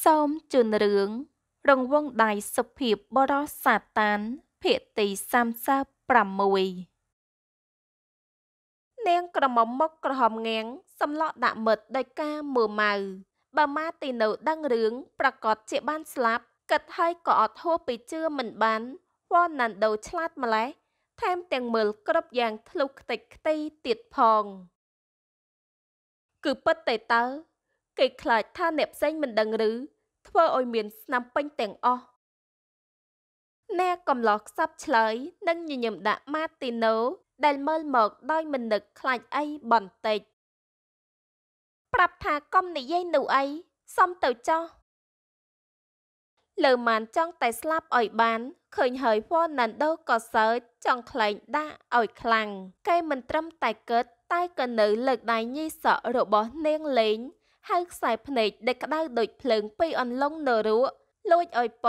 សូមជូនរឿងរង្វង់ដៃសុភាពបរោះសាតានភាគទី36នាងក្រមុំមុខក្រហមងាងសំឡក់ដាក់មិត្តដោយការមើម៉ៅបើម៉ាទីនៅដឹងរឿងប្រកាសជាបានស្លាប់គិតហើយក៏អត់ហួសពីជឿមិនបានវ៉ាណាន់ដូឆ្លាតម្លេះថែមទាំងមើលគ្រប់យ៉ាងធ្លុះខ្ទេចខ្ទីទៀតផង គឺពិតតែតើគេខ្លាចថាអ្នកផ្សេងមិនដឹងឬ ធ្វើឲ្យមានស្នាមពេញទាំងអស់អ្នកកំឡោះខ្សឹបឆ្លើយនិងញញឹមដាក់ Martino ដែលមើលមកដោយមិននឹកខ្លាចអីបន្តិចប្រាប់ថាកុំនិយាយនោះអីសុំទៅចោះលើម៉ានចង់តែស្លាប់ឲ្យបានឃើញហើយ Fernando ក៏សើចចង់ខ្លែងដាក់ឲ្យខ្លាំងគេមិនត្រឹមតែកើតតែក៏នៅលើកដៃញីសក់របស់នាងលេងហើយខ្សែភ្នែកដែលក្តៅដូចភ្លើងពីអន្លង់នរោលួចឲ្យព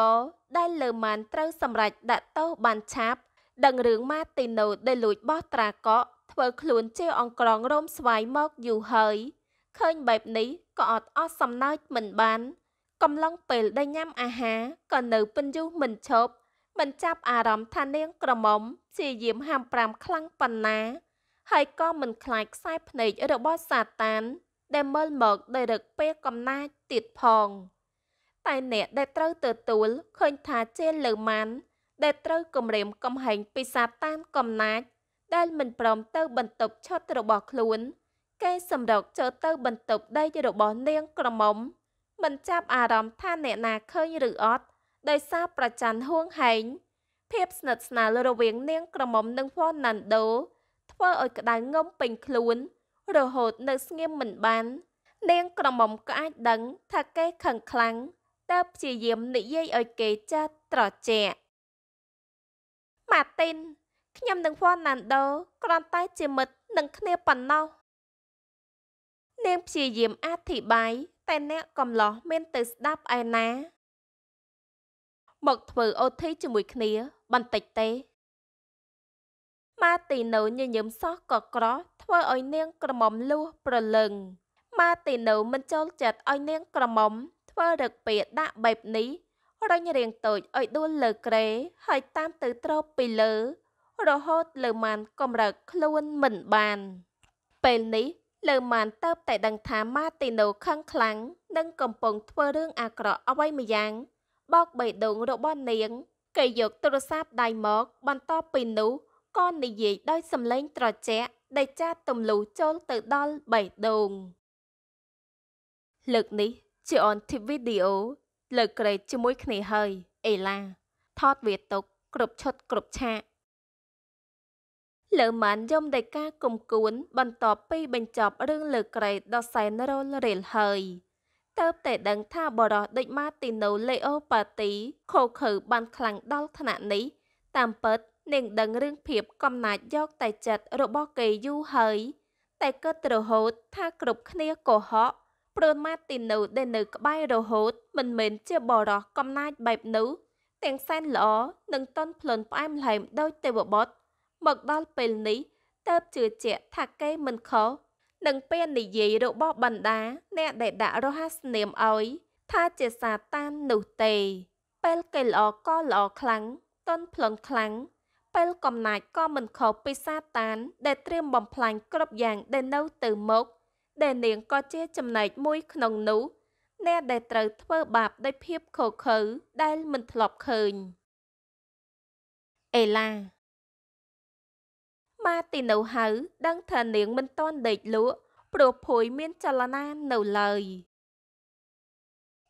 ដែលលើម៉ានត្រូវសម្រេចដាក់ទោសបានឆាប់ ដឹងរឿងម៉ាទីណូដែលលួចបោះត្រាកក់ធ្វើខ្លួនជាអង្ក្រងរោមស្វាយមកយូរហើយឃើញបែបនេះក៏អត់អស់សំណើចមិនបាន កំឡុងពេលដែលញ៉ាំអាហារក៏នៅពិនយុះមិនឈប់មិនចាប់អារម្មណ៍ថានាងក្រមុំព្យាយាមហាមប្រាមខ្លាំងប៉ុណ្ណា ហើយក៏មិនខ្លាចខ្សែភ្នែករបស់សាតានដែលមើលមកដោយរឹកពេលកំណាចទៀតផង តែអ្នកដែលត្រូវទទួលឃើញថាជាលើម៉ាន ដែលត្រូវគំរាមកំហែងពីសាតានកំណាចដែលមិនព្រមទៅបន្ទប់ឈុតរបស់ខ្លួន គេសម្រុកចូលទៅបន្ទប់ដេករបស់នាង ក្រមុំ មិនចាប់អារម្មណ៍ថាអ្នកណាឃើញឬអត់ដោយសារប្រច័នហួងហែងភាពស្និទ្ធស្នាល រវាងនាងក្រមុំនិងហ្វ័នណាន់ដូ ធ្វើឲ្យក្តៅងំពេញខ្លួនរហូតនៅស្ងៀមមិនបាននាងក្រមុំក៏អាចដឹងថាគេខឹងខ្លាំងតើព្យាយាមនិយាយឲ្យគេចាស់ត្រជាក់ម៉ាទីនខ្ញុំនិងហ្វណាន់ដូគ្រាន់តែជាមិត្តនឹងគ្នាប៉ុណ្ណោះនាងព្យាយាមអធិប្បាយតែអ្នកកំឡោះមានទៅស្ដាប់ឯណាមកធ្វើអូធីជាមួយគ្នា បន្តិចទេម៉ាទីណូញញឹមសោះក៏ក្រធ្វើឲ្យនាងក្រមុំលួសប្រលឹងម៉ាទីណូមិនចូលចិត្តឲ្យនាងក្រមុំ ធ្វើរឹកពីដាក់បែបនេះរញរៀងតូចឲ្យដួលលើក្រេហើយតាមទៅត្រោបពីលើ រហូតលើម៉ានកម្រើកខ្លួនមិនបាន ពេលនេះលើម៉ានតើបតែ ដឹងថាម៉ាទីណូខឹងខ្លាំងនិងកំពុងធ្វើរឿងអាក្រក់អ្វីម្យ៉ាងបោកបេះដូងរបស់នាងគេយកទូរស័ព្ទដៃមក បន្តពីនោះក៏និយាយដោយសំឡេងត្រជាក់ដេចាទំលុះចូលទៅដល់បេះដូងលើកនេះជាអនធីវីដេអូលើកក្រេតជាមួយគ្នាហើយអេឡា ថតវាទុកគ្រប់ឈុតគ្រប់ឆាកលើម៉ានយំដោយការគំគួន បន្ទាប់ពីបញ្ចប់រឿងលើក្រេតដ៏សែនរលរៀលហើយតើបតែដឹងថាបរោះដូចម៉ាទីណូលេអូប៉ាទីខូខើបានខ្លាំងដល់ថ្នាក់នេះ តាមពិតនាងដឹងរឿងភាពកំណាចយកតែចិត្តរបស់គេយូរហើយ តែគិតរហូតថាគ្រប់គ្នាកុហកព្រោះម៉ាទីនូដែលនៅក្បែររហូត មិនមែនជាបរោះកំណាចបែបនោះទាំងសែនល្អនិងតន់ផ្លន់ផ្អែមល្ហែមដោយទេវបុត្រមកដល់ពេលនេះតើបជឿជាក់ថាគេមិនខុសនឹងពេលនិយាយរបស់បណ្ដាអ្នកដែលដាក់រហស្សនាមឲ្យថាជាសាតាននោះទេ ពេលគេល្អក៏ល្អខ្លាំងតន់ផ្លន់ខ្លាំងពេលកំណាចក៏មិនខុសពីសាតាន ដែលត្រៀមបំផ្លាញគ្រប់យ៉ាងដែលនៅ ទៅមកដែល នាងក៏ជាចំណែកមួយក្នុងនោះអ្នកដែលត្រូវធ្វើបាបដោយភាពខកខើដែលមិនធ្លាប់ឃើញអេឡាម៉ាទីនៅហៅដឹងថានាងមិនតន់ដេកលក់ព្រោះភួយមាន ចលនានៅឡើយ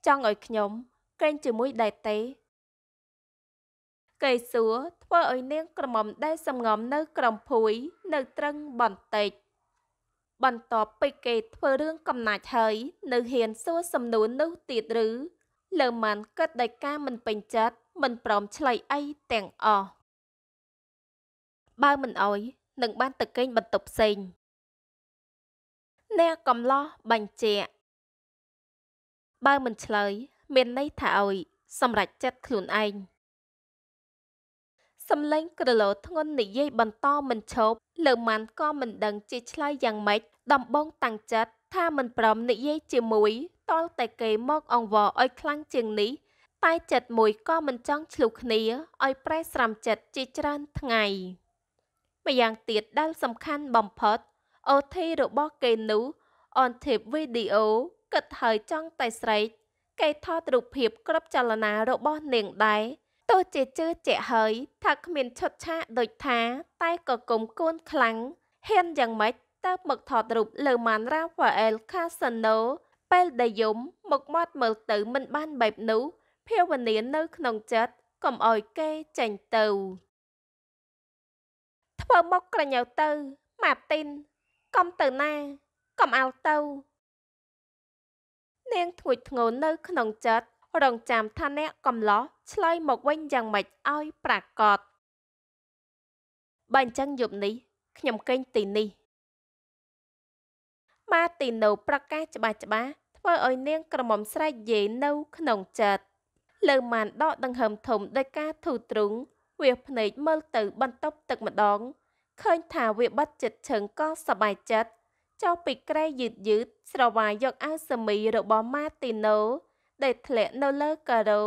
ចង់ឲ្យខ្ញុំកេងជាមួយដែរទេគេសួរធ្វើឲ្យនាងក្រមុំដែលសំងំនៅក្រំភួយ នៅត្រឹងបន្តិចបន្ទាប់ពីគេធ្វើរឿងកំណាច់ហើយ នៅហ៊ានសួរសំនួននោះទៀតឬ លើម៉ាន់គិតដោយការមិនពេញចិត្តមិនព្រមឆ្លៃអីទាំងអស់បើមិនអោយនឹងបានទៅគេងបន្ទប់ផ្សេងអ្នកកំឡោះបញ្ជាក់បើមិនឆ្លើយ មានន័យថាអោយសម្រេចចិត្តខ្លួនឯងសំឡេងក្រឡោធ្ងន់និយាយបន្តមិនឈប់លើម៉ាន់ក៏មិនដឹងជាឆ្លើយយ៉ាងម៉េចដំបងតាំងចិត្តថាមិនព្រមនិយាយជាមួយតលតែគេមកអង្វរឲ្យខ្លាំងជាងនេះ តែចិត្តមួយក៏មិនចង់ឆ្លុះគ្នាឲ្យប្រែស្រាំចិត្តជាច្រើនថ្ងៃម្យ៉ាងទៀតដែលសំខាន់បំផុត អូធីរបស់គេនោះអនធីបវីដេអូគិតហើយចង់តែស្រែកគេថតរូបភាពគ្រប់ចលនារបស់នាងដែរទោះជាជឿជាក់ហើយថាគ្មានឈុតឆាកដូចថាតែក៏គុំគួន ខ្លាំងហ៊ានយ៉ាងម៉េចតើមកថតរូបលើម៉ានរ៉ាហ្វាអែលខាសាណូពេលដែលយំមកមាត់មើលទៅមិនបានបែបនោះភាវនានៅ ក្នុងចិត្តកុំអោយគេចាញ់ទៅ ធ្វើមកក្រញ៉ៅទៅម៉ាទីនកុំទៅណាកុំអោទៅ នាងធ្ងួចធ្ងរនៅ ក្នុងចិត្តរងចាំថាអ្នកកំឡោះឆ្លើយមកវិញយ៉ាងម៉េចឲ្យប្រាកដបើអញ្ចឹងយប់នេះខ្ញុំកេងទីនេះម៉ាទីណូប្រកាសច្បាស់ច្បាស់ធ្វើឲ្យនាងក្រមុំស្រែកយេនៅ ក្នុងចិត្តលើម៉ានដកដង្ហើមធំដោយការធូរទ្រូងវាភ្នែកមើលទៅបន្ទប់ទឹកម្ដងឃើញថាវាបាត់ចិត្តឈឹងក៏សบายចិត្តចុះពីក្រែយឺតយឺតស្រវាយកអាវសមីរបស់ម៉ាទីណូដេកធ្លាក់នៅលើការ៉ូ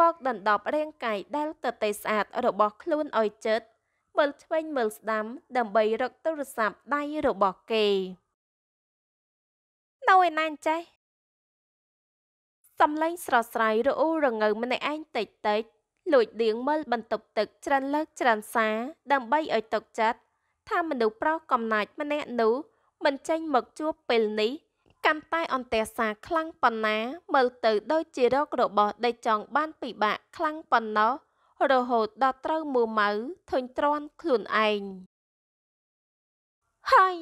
មកដណ្ដប់រាងកាយដែលទទេស្អាតរបស់ខ្លួនឲ្យជិតមើលឆ្វេងមើលស្ដាំដើម្បីរកទូរស័ព្ទដៃរបស់គេ នៅឯណាចេះសំឡេងស្រស់ស្រាយរអ៊ូរងើម្នាក់ឯងតិចតិច លួចដៀងមើលបន្ទប់ទឹកច្រើនលើកច្រើនសា ដើម្បីឲ្យຕົកចិត្តថាមនុស្សប្រុសកំណាចម្នាក់នោះមិនចេញ មកជួបពេលនេះកាន់តែអន្ទះសាខ្លាំងប៉ុណ្ណាមើលទៅដូចជារករបស់ដេចចង់បានពិបាក ខ្លាំងប៉ុណ្ណោះរហូតដល់ត្រូវមួម៉ៅធុញទ្រាន់ខ្លួនឯងហើយ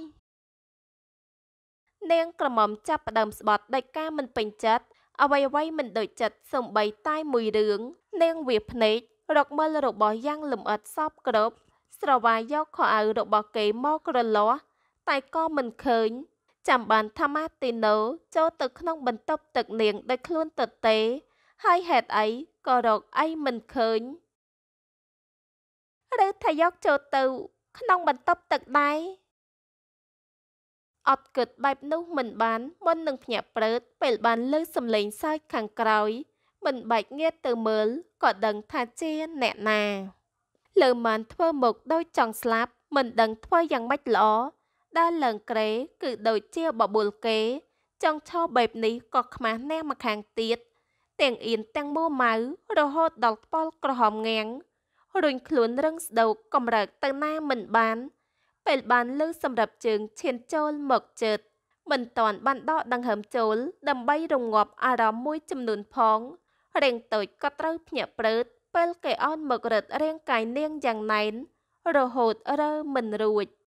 នាងក្រមុំចាប់ផ្ដើមស្បត់ដោយការមិនពេញចិត្តអ្វីអ្វីមិនដូចចិត្តសំបីតែមួយរឿងនាងវាភ្នែករកមើលរបស់យ៉ាងលម្អិតសពគ្រប់ ស្រវាយកខោអាវរបស់គេមកក្រលាស់តែក៏មិនឃើញចាំបានថាម៉ាទីណូចូលទៅក្នុងបន្ទប់ទឹកនាងដោយខ្លួនទទេ ហើយហេតុអីក៏រកអីមិនឃើញ ឬថាយកចូលទៅ ក្នុងបន្ទប់ទឹកដែរអត់គិតបែបនោះមិនបានមុននឹងភ្ញាក់ព្រឺតពេលបានលើសំឡេងសើចខាងក្រោយមិនបែកងាកទៅមើលក៏ដឹងថាជាអ្នកណា លើមិនធ្វើមុខដោយចង់ស្លាប់មិនដឹងធ្វើយ៉ាងម៉េចល្អដើរឡើងក្រេគឺដូចជាបបួលគេចង់ឈរបែបនេះក៏ខ្មាស់ណាស់មកខាងទៀតទាំងអៀនទាំងមួម៉ៅរហូតដល់ផ្អល់ក្រហមងាំងរុញខ្លួនរឹងស្ដោកកំរើកទៅណាមិនបាន ពេលបានលើសម្រាប់ជើងឈានចូលមកជិត មិនតាន់បានដកដង្ហើមចូល ដើម្បីរងាប់អារម្មណ៍មួយចំនួនផងរាងតូចក៏ត្រូវភ្ញាក់ព្រើត ពេលគេអោនមករត់រាងកាយនាងយ៉ាងណែន រហូតរើមិនរួច។